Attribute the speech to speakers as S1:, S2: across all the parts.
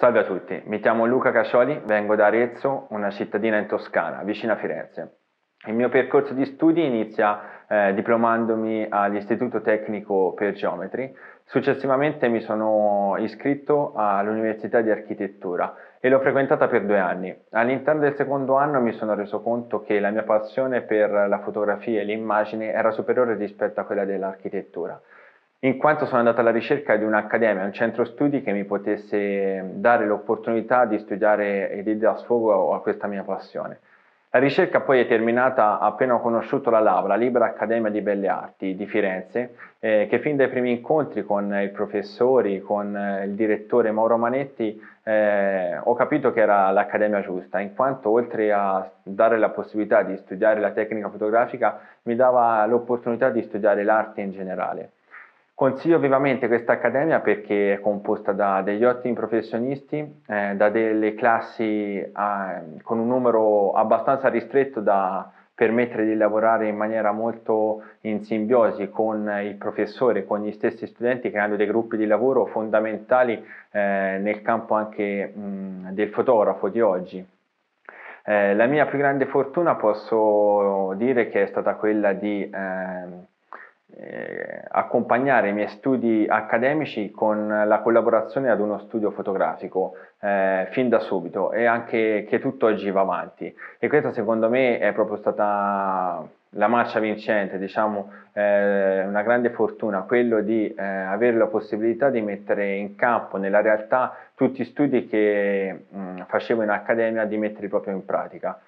S1: Salve a tutti, mi chiamo Luca Cascioli, vengo da Arezzo, una cittadina in Toscana, vicino a Firenze. Il mio percorso di studi inizia eh, diplomandomi all'Istituto Tecnico per Geometri, successivamente mi sono iscritto all'Università di Architettura e l'ho frequentata per due anni. All'interno del secondo anno mi sono reso conto che la mia passione per la fotografia e l'immagine era superiore rispetto a quella dell'architettura in quanto sono andato alla ricerca di un'accademia, un centro studi che mi potesse dare l'opportunità di studiare e di dare sfogo a questa mia passione. La ricerca poi è terminata appena ho conosciuto la LAV, la Libera Accademia di Belle Arti di Firenze, eh, che fin dai primi incontri con i professori, con eh, il direttore Mauro Manetti, eh, ho capito che era l'accademia giusta, in quanto oltre a dare la possibilità di studiare la tecnica fotografica, mi dava l'opportunità di studiare l'arte in generale. Consiglio vivamente questa accademia perché è composta da degli ottimi professionisti, eh, da delle classi eh, con un numero abbastanza ristretto da permettere di lavorare in maniera molto in simbiosi con il professore, con gli stessi studenti, creando dei gruppi di lavoro fondamentali eh, nel campo anche mh, del fotografo di oggi. Eh, la mia più grande fortuna posso dire che è stata quella di ehm, eh, accompagnare i miei studi accademici con la collaborazione ad uno studio fotografico eh, fin da subito e anche che tutto oggi va avanti e questa secondo me è proprio stata la marcia vincente, diciamo eh, una grande fortuna, quello di eh, avere la possibilità di mettere in campo nella realtà tutti gli studi che mh, facevo in accademia, di metterli proprio in pratica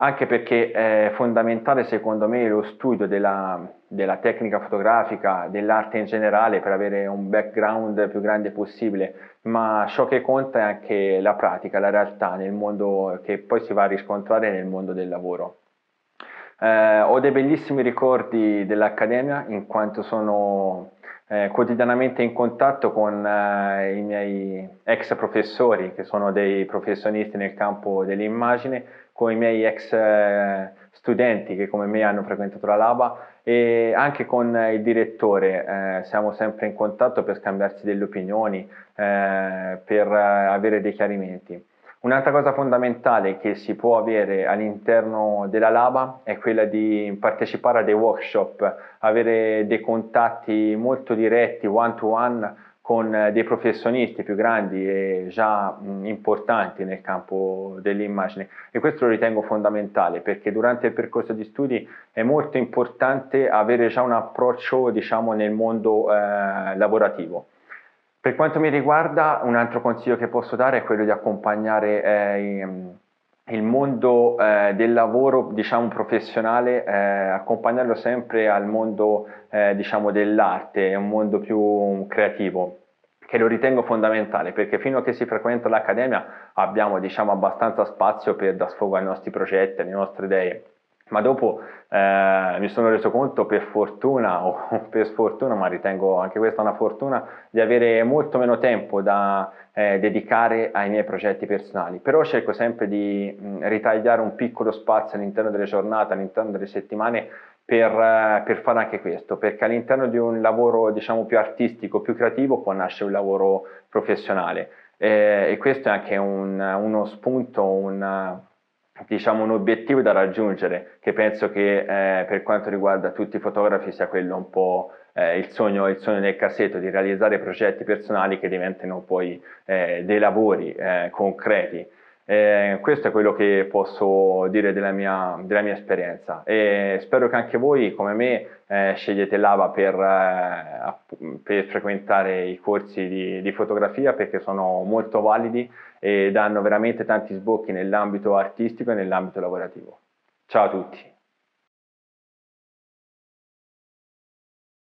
S1: anche perché è fondamentale secondo me lo studio della, della, tecnica fotografica, dell'arte in generale per avere un background più grande possibile, ma ciò che conta è anche la pratica, la realtà nel mondo che poi si va a riscontrare nel mondo del lavoro. Eh, ho dei bellissimi ricordi dell'Accademia in quanto sono eh, quotidianamente in contatto con eh, i miei ex professori, che sono dei professionisti nel campo dell'immagine, con i miei ex eh, studenti che come me hanno frequentato la Laba e anche con il direttore eh, siamo sempre in contatto per scambiarci delle opinioni, eh, per eh, avere dei chiarimenti. Un'altra cosa fondamentale che si può avere all'interno della Laba è quella di partecipare a dei workshop, avere dei contatti molto diretti, one to one, con dei professionisti più grandi e già importanti nel campo dell'immagine e questo lo ritengo fondamentale perché durante il percorso di studi è molto importante avere già un approccio diciamo nel mondo eh, lavorativo. Per quanto mi riguarda, un altro consiglio che posso dare è quello di accompagnare eh, il mondo eh, del lavoro, diciamo, professionale, eh, accompagnarlo sempre al mondo, eh, diciamo, dell'arte, un mondo più creativo che lo ritengo fondamentale perché fino a che si frequenta l'accademia abbiamo diciamo abbastanza spazio per dar sfogo ai nostri progetti, alle nostre idee ma dopo eh, mi sono reso conto per fortuna o per sfortuna, ma ritengo anche questa una fortuna, di avere molto meno tempo da eh, dedicare ai miei progetti personali, però cerco sempre di mh, mm, ritagliare un piccolo spazio all'interno delle giornate, all'interno delle settimane per, eh, per, fare anche questo, perché all'interno di un lavoro diciamo più artistico, più creativo può nascere un lavoro professionale eh, e questo è anche un, uno spunto, un diciamo, un obiettivo da raggiungere, che penso che eh, per quanto riguarda tutti i fotografi sia quello un po' eh, il, sogno, il, sogno, nel cassetto, di realizzare progetti personali che diventino poi eh, dei lavori eh, concreti. Eh, questo è quello che posso dire della mia, della mia, esperienza e spero che anche voi come me eh, scegliete l'AVA per, eh, per, frequentare i corsi di, di, fotografia perché sono molto validi e danno veramente tanti sbocchi nell'ambito artistico e nell'ambito lavorativo. Ciao a tutti!